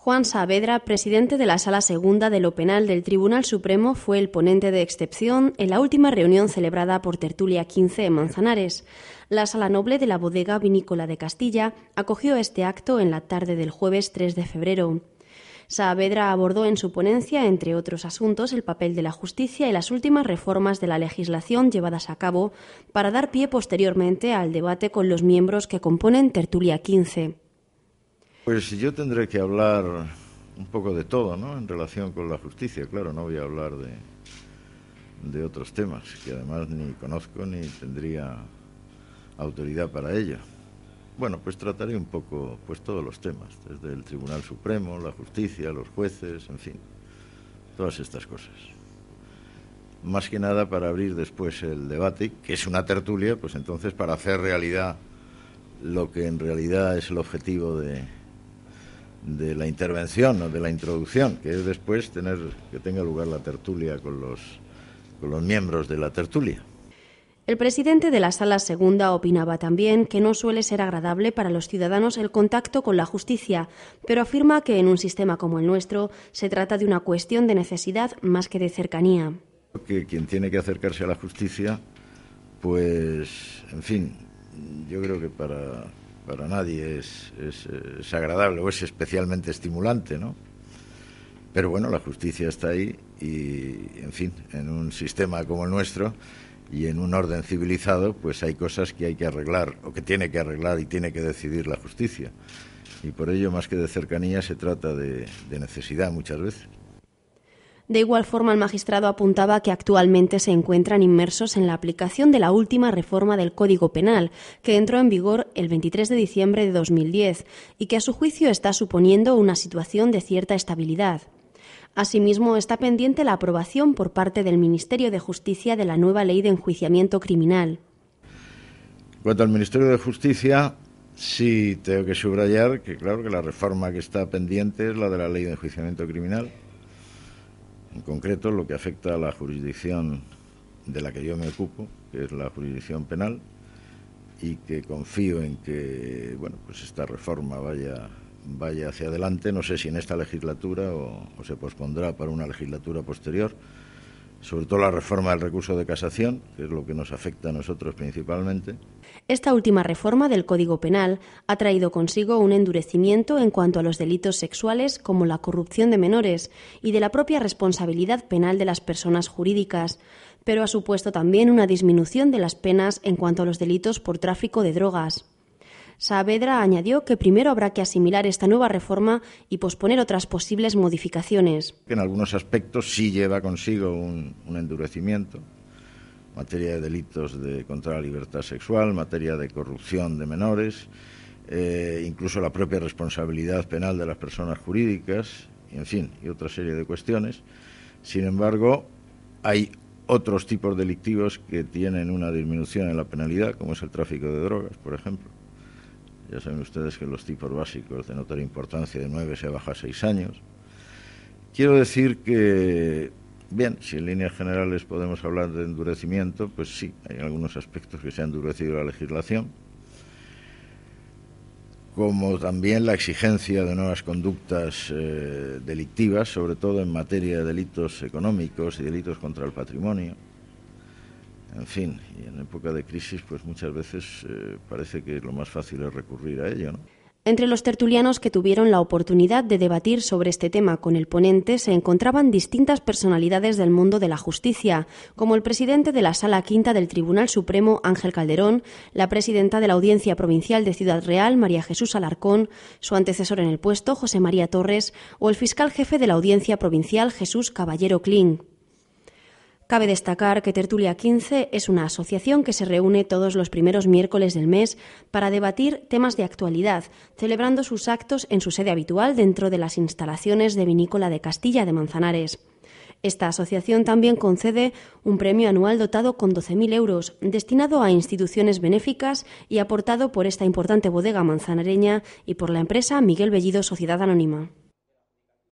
Juan Saavedra, presidente de la Sala Segunda de lo Penal del Tribunal Supremo, fue el ponente de excepción en la última reunión celebrada por Tertulia 15 en Manzanares. La Sala Noble de la Bodega Vinícola de Castilla acogió este acto en la tarde del jueves 3 de febrero. Saavedra abordó en su ponencia, entre otros asuntos, el papel de la justicia y las últimas reformas de la legislación llevadas a cabo para dar pie posteriormente al debate con los miembros que componen Tertulia 15. Pues yo tendré que hablar un poco de todo, ¿no? En relación con la justicia, claro, no voy a hablar de, de otros temas que además ni conozco ni tendría autoridad para ello. Bueno, pues trataré un poco pues todos los temas, desde el Tribunal Supremo, la justicia, los jueces, en fin, todas estas cosas. Más que nada para abrir después el debate, que es una tertulia, pues entonces para hacer realidad lo que en realidad es el objetivo de, de la intervención o de la introducción, que es después tener que tenga lugar la tertulia con los, con los miembros de la tertulia. El presidente de la sala segunda opinaba también que no suele ser agradable para los ciudadanos el contacto con la justicia, pero afirma que en un sistema como el nuestro se trata de una cuestión de necesidad más que de cercanía. Que quien tiene que acercarse a la justicia, pues, en fin, yo creo que para para nadie es, es, agradable o es especialmente estimulante, ¿no? Pero bueno, la justicia está ahí y, en fin, en un sistema como el nuestro y en un orden civilizado, pues hay cosas que hay que arreglar o que tiene que arreglar y tiene que decidir la justicia. Y por ello, más que de cercanía, se trata de necesidad muchas veces. De igual forma, el magistrado apuntaba que actualmente se encuentran inmersos en la aplicación de la última reforma del Código Penal, que entró en vigor el 23 de diciembre de 2010 y que a su juicio está suponiendo una situación de cierta estabilidad. Asimismo, está pendiente la aprobación por parte del Ministerio de Justicia de la nueva ley de enjuiciamiento criminal. Cuanto al Ministerio de Justicia, sí tengo que subrayar que, claro, que la reforma que está pendiente es la de la ley de enjuiciamiento criminal. En concreto, lo que afecta a la jurisdicción de la que yo me ocupo, que es la jurisdicción penal, y que confío en que bueno, pues esta reforma vaya, vaya hacia adelante. No sé si en esta legislatura o se pospondrá para una legislatura posterior sobre todo la reforma del recurso de casación, que es lo que nos afecta a nosotros principalmente. Esta última reforma del Código Penal ha traído consigo un endurecimiento en cuanto a los delitos sexuales como la corrupción de menores y de la propia responsabilidad penal de las personas jurídicas, pero ha supuesto también una disminución de las penas en cuanto a los delitos por tráfico de drogas. Saavedra añadió que primero habrá que asimilar esta nueva reforma y posponer otras posibles modificaciones. En algunos aspectos sí lleva consigo un, endurecimiento, materia de delitos de, contra la libertad sexual, materia de corrupción de menores, eh, incluso la propia responsabilidad penal de las personas jurídicas, en fin, y otra serie de cuestiones. Sin embargo, hay otros tipos delictivos que tienen una disminución en la penalidad, como es el tráfico de drogas, por ejemplo. Ya saben ustedes que los tipos básicos de notar importancia de nueve se baja a seis años. Quiero decir que, bien, si en líneas generales podemos hablar de endurecimiento, pues sí, hay algunos aspectos que se ha endurecido la legislación, como también la exigencia de nuevas conductas eh, delictivas, sobre todo en materia de delitos económicos y delitos contra el patrimonio en fin, y en época de crisis pues muchas veces eh, parece que lo más fácil es recurrir a ello, ¿no? Entre los tertulianos que tuvieron la oportunidad de debatir sobre este tema con el ponente se encontraban distintas personalidades del mundo de la justicia, como el presidente de la Sala Quinta del Tribunal Supremo, Ángel Calderón, la presidenta de la Audiencia Provincial de Ciudad Real, María Jesús Alarcón, su antecesor en el puesto, José María Torres, o el fiscal jefe de la Audiencia Provincial, Jesús Caballero Kling. Cabe destacar que Tertulia 15 es una asociación que se reúne todos los primeros miércoles del mes para debatir temas de actualidad, celebrando sus actos en su sede habitual dentro de las instalaciones de Vinícola de Castilla de Manzanares. Esta asociación también concede un premio anual dotado con 12.000 euros, destinado a instituciones benéficas y aportado por esta importante bodega manzanareña y por la empresa Miguel Bellido Sociedad Anónima.